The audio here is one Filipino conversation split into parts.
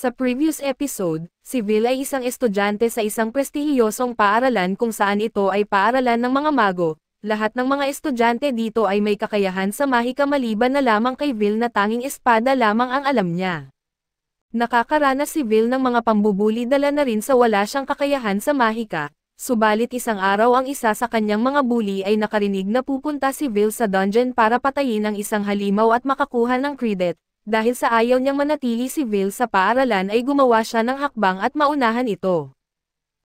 Sa previous episode, si Vil ay isang estudyante sa isang prestihiyosong paaralan kung saan ito ay paaralan ng mga mago. Lahat ng mga estudyante dito ay may kakayahan sa mahika maliban na lamang kay Vil na tanging espada lamang ang alam niya. Nakakaranas si Vil ng mga pambubuli dala na rin sa wala siyang kakayahan sa mahika, subalit isang araw ang isa sa kanyang mga bully ay nakarinig na pupunta si Vil sa dungeon para patayin ang isang halimaw at makakuha ng credit, dahil sa ayaw niyang manatili si Will sa paaralan ay gumawa siya ng hakbang at maunahan ito.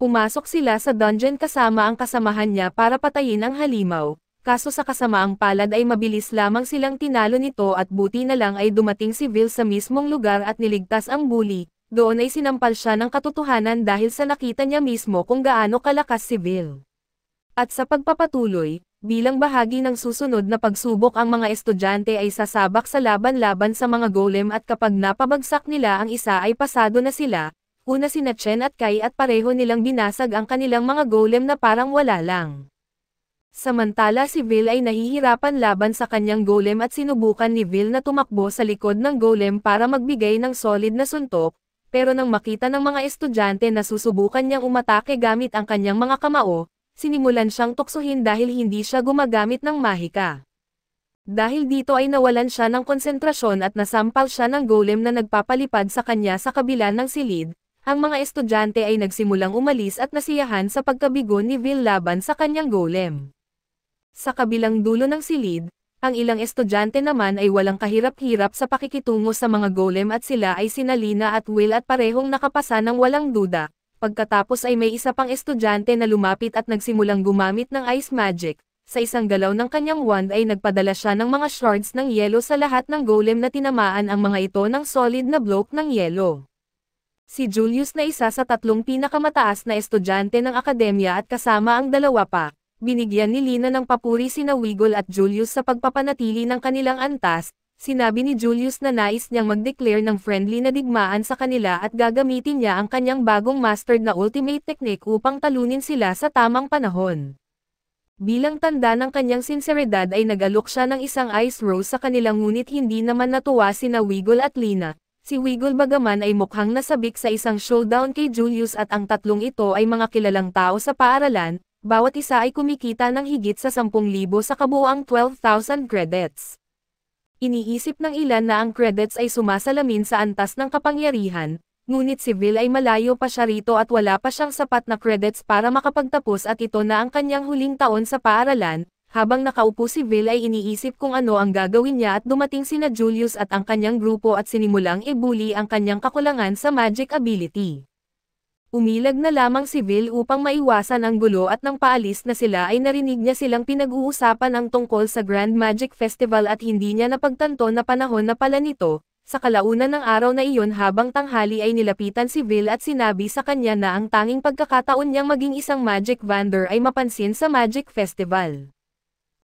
Pumasok sila sa dungeon kasama ang kasamahan niya para patayin ang halimaw, kaso sa kasamaang palad ay mabilis lamang silang tinalo nito at buti na lang ay dumating si Will sa mismong lugar at niligtas ang bully, doon ay sinampal siya ng katotohanan dahil sa nakita niya mismo kung gaano kalakas si Will. At sa pagpapatuloy, Bilang bahagi ng susunod na pagsubok ang mga estudyante ay sasabak sa laban-laban sa mga golem at kapag napabagsak nila ang isa ay pasado na sila, una sina Chen at Kai at pareho nilang binasag ang kanilang mga golem na parang wala lang. Samantala si Vil ay nahihirapan laban sa kanyang golem at sinubukan ni Vil na tumakbo sa likod ng golem para magbigay ng solid na suntok, pero nang makita ng mga estudyante na susubukan niyang umatake gamit ang kanyang mga kamao, sinimulan siyang tuksohin dahil hindi siya gumagamit ng mahika. Dahil dito ay nawalan siya ng konsentrasyon at nasampal siya ng golem na nagpapalipad sa kanya sa kabila ng silid, ang mga estudyante ay nagsimulang umalis at nasiyahan sa pagkabigo ni Vil laban sa kanyang golem. Sa kabilang dulo ng silid, ang ilang estudyante naman ay walang kahirap-hirap sa pakikitungo sa mga golem at sila ay sinalina at will at parehong nakapasa ng walang duda, Pagkatapos ay may isa pang estudyante na lumapit at nagsimulang gumamit ng ice magic. Sa isang galaw ng kanyang wand ay nagpadala siya ng mga shards ng yelo sa lahat ng golem na tinamaan ang mga ito ng solid na block ng yelo. Si Julius na isa sa tatlong pinakamataas na estudyante ng akademya at kasama ang dalawa pa, binigyan ni Lina ng papuri si Wiggle at Julius sa pagpapanatili ng kanilang antas, Sinabi ni Julius na nais niyang mag-declare ng friendly na digmaan sa kanila at gagamitin niya ang kanyang bagong mastered na ultimate technique upang talunin sila sa tamang panahon. Bilang tanda ng kanyang sinseridad ay nagalok siya ng isang ice rose sa kanila ngunit hindi naman natuwa sina Wiggle at Lina. Si Wiggle bagaman ay mukhang nasabik sa isang showdown kay Julius at ang tatlong ito ay mga kilalang tao sa paaralan, bawat isa ay kumikita ng higit sa 10,000 sa kabuoang 12,000 credits. Iniisip ng ilan na ang credits ay sumasalamin sa antas ng kapangyarihan, ngunit si Bill ay malayo pa siya rito at wala pa siyang sapat na credits para makapagtapos at ito na ang kanyang huling taon sa paaralan, habang nakaupo si Bill ay iniisip kung ano ang gagawin niya at dumating sina Julius at ang kanyang grupo at sinimulang ibuli ang kanyang kakulangan sa magic ability. Umilag na lamang si Bill upang maiwasan ang gulo at nang paalis na sila ay narinig niya silang pinag-uusapan ang tungkol sa Grand Magic Festival at hindi niya napagtanto na panahon na pala nito. Sa kalaunan ng araw na iyon habang tanghali ay nilapitan si Bill at sinabi sa kanya na ang tanging pagkakataon niyang maging isang magic vendor ay mapansin sa Magic Festival.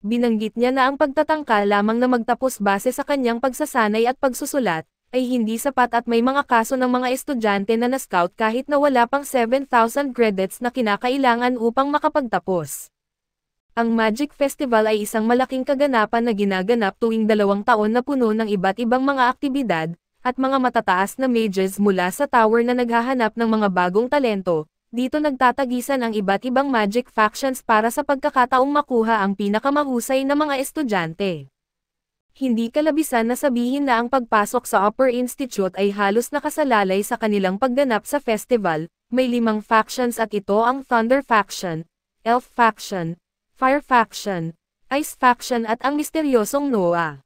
Binanggit niya na ang pagtatangka lamang na magtapos base sa kanyang pagsasanay at pagsusulat, ay hindi sapat at may mga kaso ng mga estudyante na na-scout kahit na wala pang 7,000 credits na kinakailangan upang makapagtapos. Ang Magic Festival ay isang malaking kaganapan na ginaganap tuwing dalawang taon na puno ng iba't ibang mga aktibidad, at mga matataas na mages mula sa tower na naghahanap ng mga bagong talento, dito nagtatagisan ang iba't ibang magic factions para sa pagkakataong makuha ang pinakamahusay na mga estudyante. Hindi kalabisan na sabihin na ang pagpasok sa Upper Institute ay halos nakasalalay sa kanilang pagganap sa festival, may limang factions at ito ang Thunder Faction, Elf Faction, Fire Faction, Ice Faction at ang misteryosong Noah.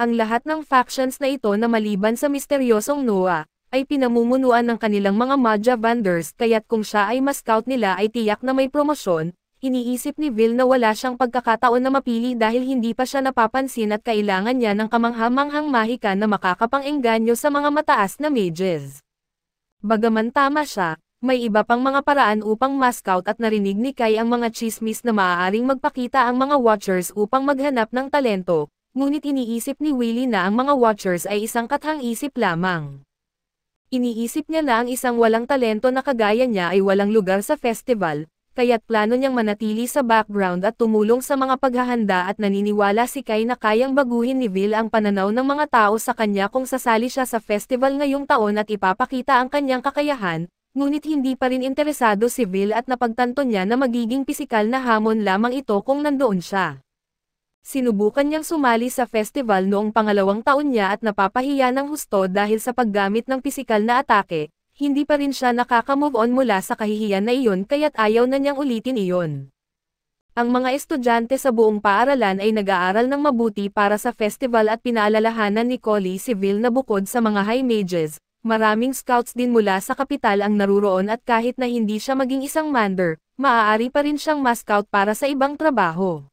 Ang lahat ng factions na ito na maliban sa misteryosong Noah, ay pinamumunuan ng kanilang mga Madja Vanders kaya't kung siya ay mascout nila ay tiyak na may promosyon, Iniisip ni Bill na wala siyang pagkakataon na mapili dahil hindi pa siya napapansin at kailangan niya ng kamanghamanghang mahika na makakapang-engganyo sa mga mataas na mages. Bagaman tama siya, may iba pang mga paraan upang mascout at narinig ni Kai ang mga chismis na maaaring magpakita ang mga watchers upang maghanap ng talento, ngunit iniisip ni Willie na ang mga watchers ay isang kathang isip lamang. Iniisip niya na ang isang walang talento na kagaya niya ay walang lugar sa festival, kaya't plano niyang manatili sa background at tumulong sa mga paghahanda at naniniwala si Kai na kayang baguhin ni Bill ang pananaw ng mga tao sa kanya kung sasali siya sa festival ngayong taon at ipapakita ang kanyang kakayahan, ngunit hindi pa rin interesado si Bill at napagtanto niya na magiging pisikal na hamon lamang ito kung nandoon siya. Sinubukan niyang sumali sa festival noong pangalawang taon niya at napapahiya ng husto dahil sa paggamit ng pisikal na atake, hindi pa rin siya nakaka-move on mula sa kahihiyan na iyon kaya't ayaw na niyang ulitin iyon. Ang mga estudyante sa buong paaralan ay nag-aaral ng mabuti para sa festival at pinaalalahanan ni Collie Civil na bukod sa mga high mages, maraming scouts din mula sa kapital ang naruroon at kahit na hindi siya maging isang mander, maaari pa rin siyang mascout para sa ibang trabaho.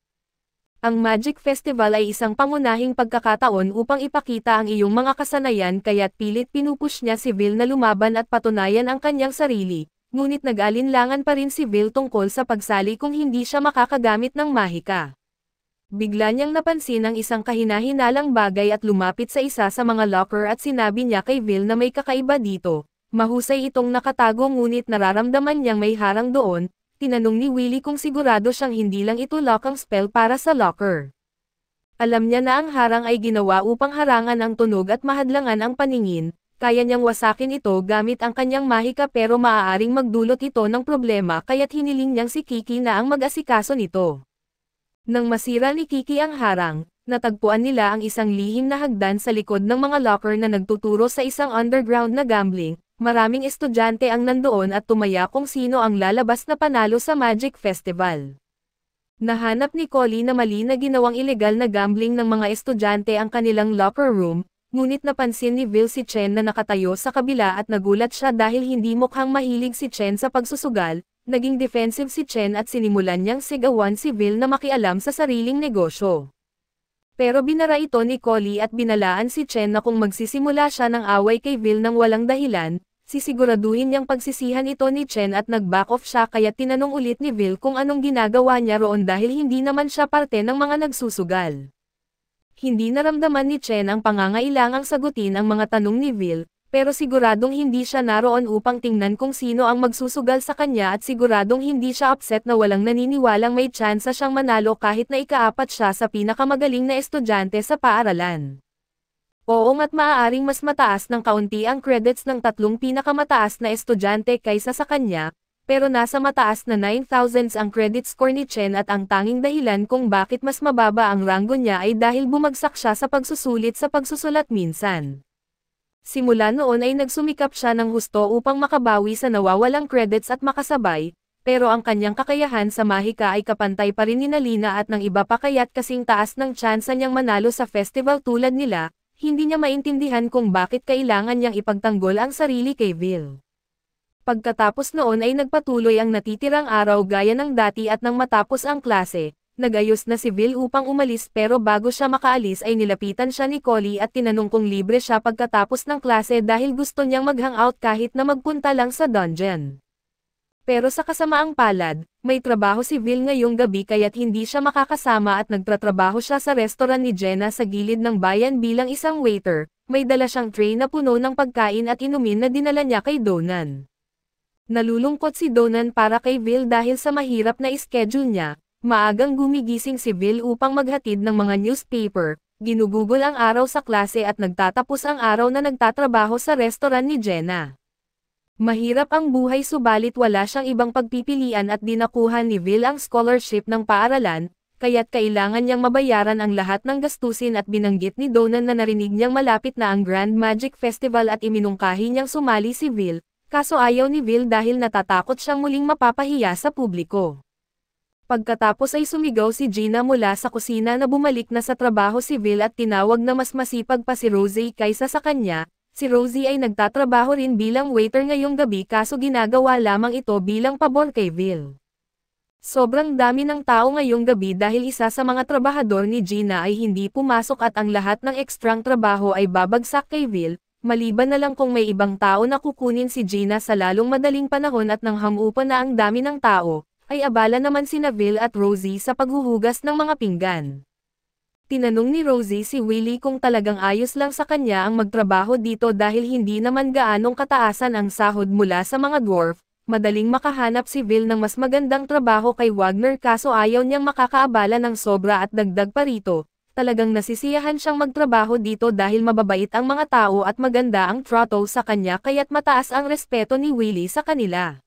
Ang Magic Festival ay isang pangunahing pagkakataon upang ipakita ang iyong mga kasanayan kaya't pilit pinupush niya si Bill na lumaban at patunayan ang kanyang sarili, ngunit nag-alinlangan pa rin si Bill tungkol sa pagsali kung hindi siya makakagamit ng mahika. Bigla niyang napansin ang isang kahinahinalang bagay at lumapit sa isa sa mga locker at sinabi niya kay Bill na may kakaiba dito, mahusay itong nakatago ngunit nararamdaman niyang may harang doon, tinanong ni Willie kung sigurado siyang hindi lang ito lock ang spell para sa locker. Alam niya na ang harang ay ginawa upang harangan ang tunog at mahadlangan ang paningin, kaya niyang wasakin ito gamit ang kanyang mahika pero maaaring magdulot ito ng problema kaya't hiniling niyang si Kiki na ang mag-asikaso nito. Nang masira ni Kiki ang harang, natagpuan nila ang isang lihim na hagdan sa likod ng mga locker na nagtuturo sa isang underground na gambling, Maraming estudyante ang nandoon at tumaya kung sino ang lalabas na panalo sa Magic Festival. Nahanap ni Collie na mali na ginawang ilegal na gambling ng mga estudyante ang kanilang locker room, ngunit napansin ni Vil si Chen na nakatayo sa kabila at nagulat siya dahil hindi mukhang mahilig si Chen sa pagsusugal, naging defensive si Chen at sinimulan niyang sigawan si Vil na makialam sa sariling negosyo. Pero binara ito ni Collie at binalaan si Chen na kung magsisimula siya ng away kay Vil nang walang dahilan, Sisiguraduhin niyang pagsisihan ito ni Chen at nag-back off siya kaya tinanong ulit ni Vil kung anong ginagawa niya roon dahil hindi naman siya parte ng mga nagsusugal. Hindi naramdaman ni Chen ang pangangailangang sagutin ang mga tanong ni Vil, pero siguradong hindi siya naroon upang tingnan kung sino ang magsusugal sa kanya at siguradong hindi siya upset na walang naniniwalang may tsansa siyang manalo kahit na ikaapat siya sa pinakamagaling na estudyante sa paaralan. Oo at maaaring mas mataas ng kaunti ang credits ng tatlong pinakamataas na estudyante kaysa sa kanya, pero nasa mataas na 9,000s ang credit score ni Chen at ang tanging dahilan kung bakit mas mababa ang ranggo niya ay dahil bumagsak siya sa pagsusulit sa pagsusulat minsan. Simula noon ay nagsumikap siya ng husto upang makabawi sa nawawalang credits at makasabay, pero ang kanyang kakayahan sa mahika ay kapantay pa rin ni Nalina at ng iba pa kaya't kasing taas ng tsansa niyang manalo sa festival tulad nila, hindi niya maintindihan kung bakit kailangan niyang ipagtanggol ang sarili kay Bill. Pagkatapos noon ay nagpatuloy ang natitirang araw gaya ng dati at nang matapos ang klase, nagayos na si Bill upang umalis pero bago siya makaalis ay nilapitan siya ni Collie at tinanong kung libre siya pagkatapos ng klase dahil gusto niyang mag-hangout kahit na magpunta lang sa dungeon. Pero sa kasamaang palad, may trabaho si Will ngayong gabi kaya't hindi siya makakasama at nagtratrabaho siya sa restaurant ni Jenna sa gilid ng bayan bilang isang waiter. May dala siyang tray na puno ng pagkain at inumin na dinala niya kay Donan. Nalulungkot si Donan para kay Will dahil sa mahirap na schedule niya. Maagang gumigising si Will upang maghatid ng mga newspaper. Ginugugol ang araw sa klase at nagtatapos ang araw na nagtatrabaho sa restaurant ni Jenna. Mahirap ang buhay subalit wala siyang ibang pagpipilian at dinakuhan ni Will ang scholarship ng paaralan, kaya't kailangan niyang mabayaran ang lahat ng gastusin at binanggit ni Donan na narinig niyang malapit na ang Grand Magic Festival at iminungkahi niyang sumali si Will, kaso ayaw ni Will dahil natatakot siyang muling mapapahiya sa publiko. Pagkatapos ay sumigaw si Gina mula sa kusina na bumalik na sa trabaho si Will at tinawag na mas masipag pa si Rose kaysa sa kanya, Si Rosie ay nagtatrabaho rin bilang waiter ngayong gabi kaso ginagawa lamang ito bilang pabor kay Will. Sobrang dami ng tao ngayong gabi dahil isa sa mga trabahador ni Gina ay hindi pumasok at ang lahat ng ekstrang trabaho ay babagsak kay Will, maliban na lang kung may ibang tao na kukunin si Gina sa lalong madaling panahon at nang hamupa na ang dami ng tao, ay abala naman sina Will at Rosie sa paghuhugas ng mga pinggan. Tinanong ni Rosie si Willie kung talagang ayos lang sa kanya ang magtrabaho dito dahil hindi naman gaanong kataasan ang sahod mula sa mga dwarf, madaling makahanap si Bill ng mas magandang trabaho kay Wagner kaso ayaw niyang makakaabala ng sobra at dagdag pa rito. Talagang nasisiyahan siyang magtrabaho dito dahil mababait ang mga tao at maganda ang trato sa kanya kaya't mataas ang respeto ni Willie sa kanila.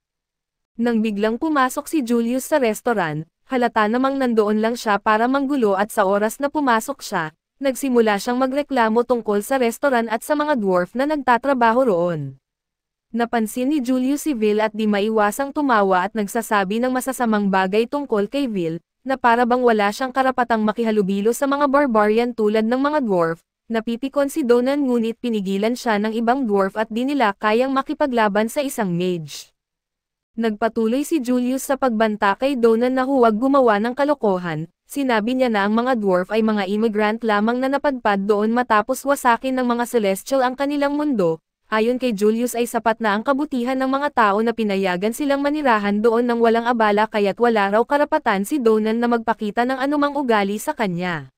Nang biglang pumasok si Julius sa restaurant, halata namang nandoon lang siya para manggulo at sa oras na pumasok siya, nagsimula siyang magreklamo tungkol sa restaurant at sa mga dwarf na nagtatrabaho roon. Napansin ni Julius si Vil at di maiwasang tumawa at nagsasabi ng masasamang bagay tungkol kay Vil, na para bang wala siyang karapatang makihalubilo sa mga barbarian tulad ng mga dwarf, napipikon si Donan ngunit pinigilan siya ng ibang dwarf at di nila kayang makipaglaban sa isang mage. Nagpatuloy si Julius sa pagbanta kay Donan na huwag gumawa ng kalokohan, sinabi niya na ang mga dwarf ay mga immigrant lamang na napadpad doon matapos wasakin ng mga celestial ang kanilang mundo, ayon kay Julius ay sapat na ang kabutihan ng mga tao na pinayagan silang manirahan doon ng walang abala kaya't wala raw karapatan si Donan na magpakita ng anumang ugali sa kanya.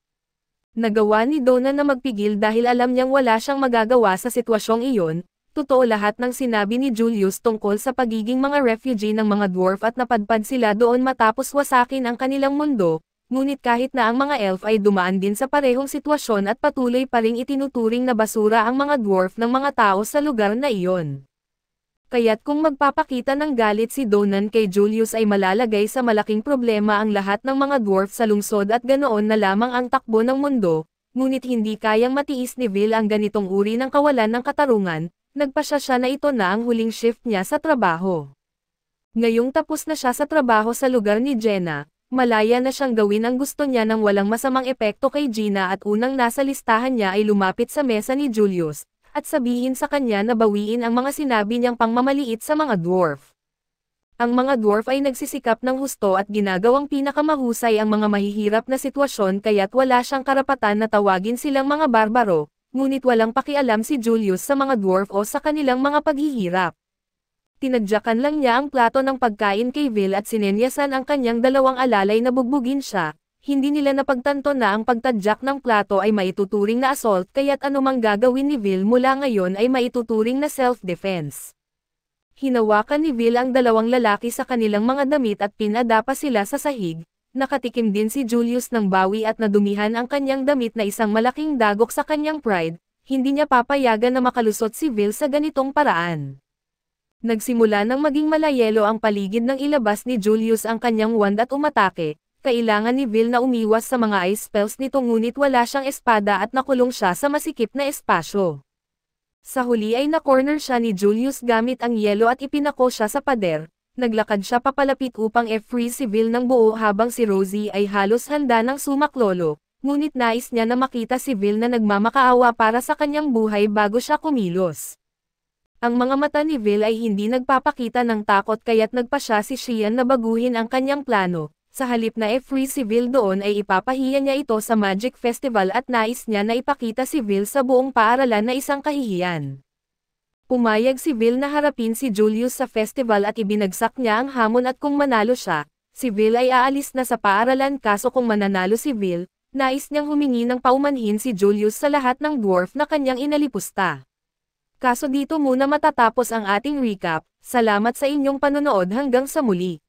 Nagawa ni Donan na magpigil dahil alam niyang wala siyang magagawa sa sitwasyong iyon, Totoo lahat ng sinabi ni Julius tungkol sa pagiging mga refugee ng mga dwarf at napadpad sila doon matapos wasakin ang kanilang mundo, ngunit kahit na ang mga elf ay dumaan din sa parehong sitwasyon at patuloy pa ring itinuturing na basura ang mga dwarf ng mga tao sa lugar na iyon. Kaya't kung magpapakita ng galit si Donan kay Julius ay malalagay sa malaking problema ang lahat ng mga dwarf sa lungsod at ganoon na lamang ang takbo ng mundo, ngunit hindi kayang matiis ni Vil ang ganitong uri ng kawalan ng katarungan, nagpasya siya na ito na ang huling shift niya sa trabaho. Ngayong tapos na siya sa trabaho sa lugar ni Jenna, malaya na siyang gawin ang gusto niya nang walang masamang epekto kay Gina at unang nasa listahan niya ay lumapit sa mesa ni Julius, at sabihin sa kanya na bawiin ang mga sinabi niyang pangmamaliit sa mga dwarf. Ang mga dwarf ay nagsisikap ng husto at ginagawang pinakamahusay ang mga mahihirap na sitwasyon kaya't wala siyang karapatan na tawagin silang mga barbaro, ngunit walang pakialam si Julius sa mga dwarf o sa kanilang mga paghihirap. Tinadyakan lang niya ang plato ng pagkain kay Vil at sinenyasan ang kanyang dalawang alalay na bugbugin siya, hindi nila napagtanto na ang pagtadyak ng plato ay maituturing na assault kaya't anumang gagawin ni Vil mula ngayon ay maituturing na self-defense. Hinawakan ni Vil ang dalawang lalaki sa kanilang mga damit at pinadapa sila sa sahig, Nakatikim din si Julius ng bawi at nadumihan ang kanyang damit na isang malaking dagok sa kanyang pride, hindi niya papayagan na makalusot si Vil sa ganitong paraan. Nagsimula nang maging malayelo ang paligid ng ilabas ni Julius ang kanyang wand at umatake, kailangan ni Vil na umiwas sa mga ice spells nito ngunit wala siyang espada at nakulong siya sa masikip na espasyo. Sa huli ay na-corner siya ni Julius gamit ang yelo at ipinako siya sa pader, Naglakad siya papalapit upang e-free civil Bill ng buo habang si Rosie ay halos handa ng sumaklolo, ngunit nais niya na makita si Bill na nagmamakaawa para sa kanyang buhay bago siya kumilos. Ang mga mata ni Vil ay hindi nagpapakita ng takot kaya't nagpa siya si Sheehan na baguhin ang kanyang plano, sa halip na e-free civil doon ay ipapahiya niya ito sa Magic Festival at nais niya na ipakita si Vil sa buong paaralan na isang kahihiyan. Umayag si Bill na harapin si Julius sa festival at ibinagsak niya ang hamon at kung manalo siya, si Bill ay aalis na sa paaralan kaso kung mananalo si Bill, nais niyang humingi ng paumanhin si Julius sa lahat ng dwarf na kanyang inalipusta. Kaso dito muna matatapos ang ating recap, salamat sa inyong panonood hanggang sa muli.